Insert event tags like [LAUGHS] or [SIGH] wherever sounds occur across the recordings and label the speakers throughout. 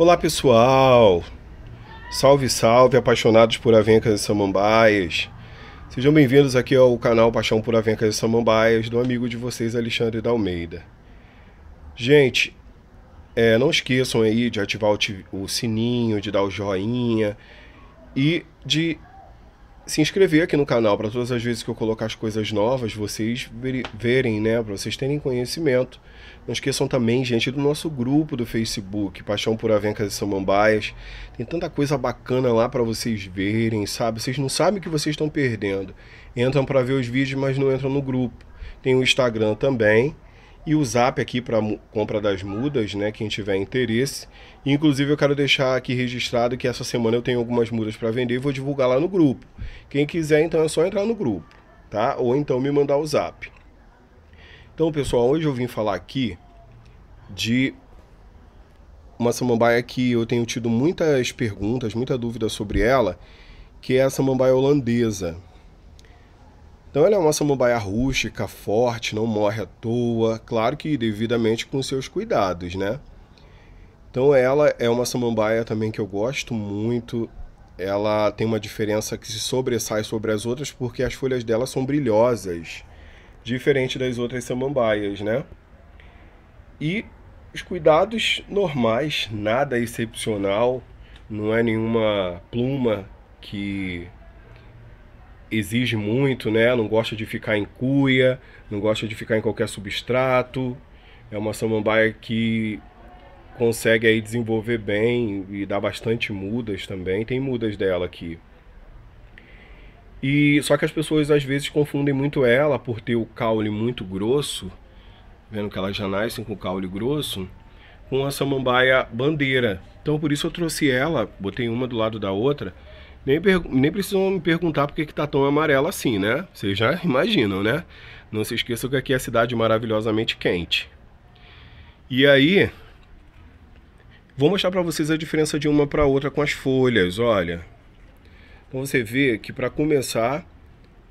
Speaker 1: Olá pessoal, salve salve apaixonados por avencas e samambaias. Sejam bem-vindos aqui ao canal Paixão por Avencas e Samambaias do amigo de vocês Alexandre da Almeida. Gente, é, não esqueçam aí de ativar o, o sininho, de dar o joinha e de se inscrever aqui no canal para todas as vezes que eu colocar as coisas novas, vocês verem, né, para vocês terem conhecimento. Não esqueçam também, gente, do nosso grupo do Facebook, Paixão por Avencas e Samambaias. Tem tanta coisa bacana lá para vocês verem, sabe? Vocês não sabem o que vocês estão perdendo. Entram para ver os vídeos, mas não entram no grupo. Tem o Instagram também, e o Zap aqui para compra das mudas, né? Quem tiver interesse. Inclusive eu quero deixar aqui registrado que essa semana eu tenho algumas mudas para vender e vou divulgar lá no grupo. Quem quiser então é só entrar no grupo, tá? Ou então me mandar o Zap. Então pessoal, hoje eu vim falar aqui de uma samambaia que eu tenho tido muitas perguntas, muita dúvida sobre ela, que é a samambaia holandesa. Então ela é uma samambaia rústica, forte, não morre à toa, claro que devidamente com seus cuidados, né? Então ela é uma samambaia também que eu gosto muito. Ela tem uma diferença que se sobressai sobre as outras porque as folhas dela são brilhosas, diferente das outras samambaias, né? E os cuidados normais, nada excepcional, não é nenhuma pluma que exige muito, né? Não gosta de ficar em cuia, não gosta de ficar em qualquer substrato. É uma samambaia que consegue aí desenvolver bem e dá bastante mudas também. Tem mudas dela aqui. E só que as pessoas às vezes confundem muito ela por ter o caule muito grosso, vendo que elas já nascem com o caule grosso, com a samambaia bandeira. Então por isso eu trouxe ela, botei uma do lado da outra nem, nem precisam me perguntar porque que tá tão amarelo assim, né? Vocês já [LAUGHS] imaginam, né? Não se esqueçam que aqui é a cidade maravilhosamente quente. E aí, vou mostrar para vocês a diferença de uma para outra com as folhas, olha. Então você vê que para começar,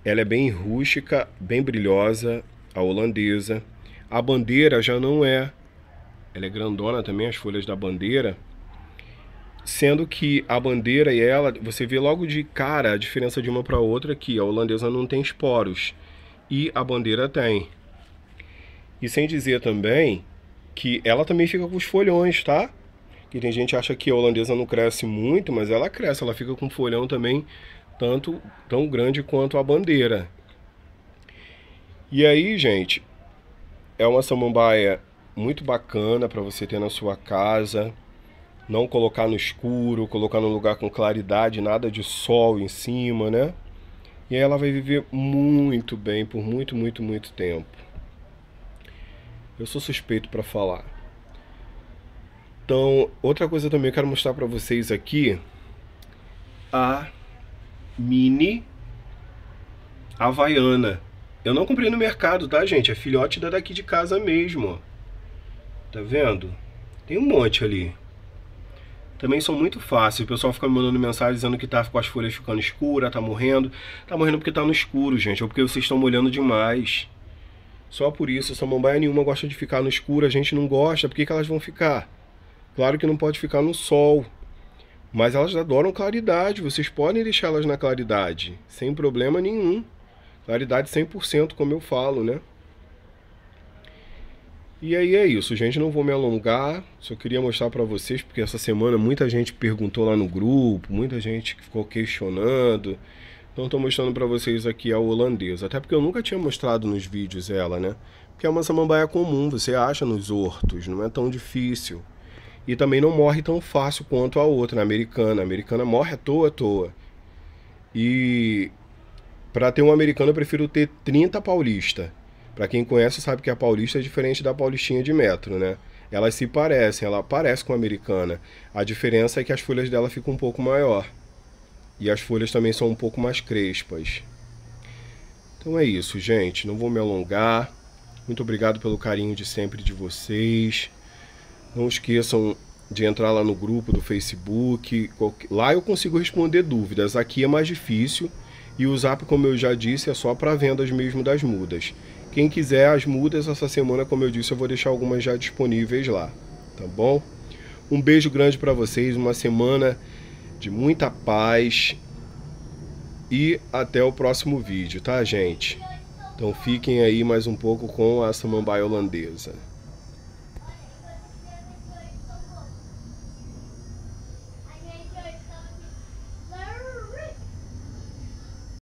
Speaker 1: ela é bem rústica, bem brilhosa, a holandesa. A bandeira já não é. Ela é grandona também, as folhas da bandeira. Sendo que a bandeira e ela, você vê logo de cara a diferença de uma para outra que a holandesa não tem esporos e a bandeira tem. E sem dizer também que ela também fica com os folhões, tá? Que tem gente que acha que a holandesa não cresce muito, mas ela cresce, ela fica com folhão também tanto tão grande quanto a bandeira. E aí, gente, é uma samambaia muito bacana para você ter na sua casa não colocar no escuro, colocar no lugar com claridade, nada de sol em cima, né? E aí ela vai viver muito bem por muito, muito, muito tempo. Eu sou suspeito para falar. Então, outra coisa também eu quero mostrar para vocês aqui a mini havaiana. Eu não comprei no mercado, tá, gente? É filhote da daqui de casa mesmo, ó. Tá vendo? Tem um monte ali também são muito fáceis. O pessoal fica me mandando mensagem dizendo que tá com as folhas ficando escura, tá morrendo. Tá morrendo porque tá no escuro, gente, ou porque vocês estão molhando demais. Só por isso, samambaia nenhuma gosta de ficar no escuro, a gente não gosta, por que, que elas vão ficar? Claro que não pode ficar no sol, mas elas adoram claridade, vocês podem deixá-las na claridade, sem problema nenhum. Claridade 100%, como eu falo, né? E aí é isso, gente. Não vou me alongar. Só queria mostrar para vocês porque essa semana muita gente perguntou lá no grupo, muita gente ficou questionando. Então estou mostrando para vocês aqui a holandesa, até porque eu nunca tinha mostrado nos vídeos ela, né? Porque é uma samambaia comum, você acha nos hortos, não é tão difícil. E também não morre tão fácil quanto a outra, né? a americana. A americana morre à toa, à toa. E para ter um americano eu prefiro ter 30 paulista. Para quem conhece, sabe que a paulista é diferente da paulistinha de metro, né? Elas se parecem, ela parece com a americana. A diferença é que as folhas dela ficam um pouco maior. E as folhas também são um pouco mais crespas. Então é isso, gente. Não vou me alongar. Muito obrigado pelo carinho de sempre de vocês. Não esqueçam de entrar lá no grupo do Facebook. Lá eu consigo responder dúvidas. Aqui é mais difícil. E o Zap, como eu já disse, é só para vendas mesmo das mudas. Quem quiser as mudas essa semana, como eu disse, eu vou deixar algumas já disponíveis lá, tá bom? Um beijo grande para vocês, uma semana de muita paz e até o próximo vídeo, tá, gente? Então fiquem aí mais um pouco com a samambaia holandesa.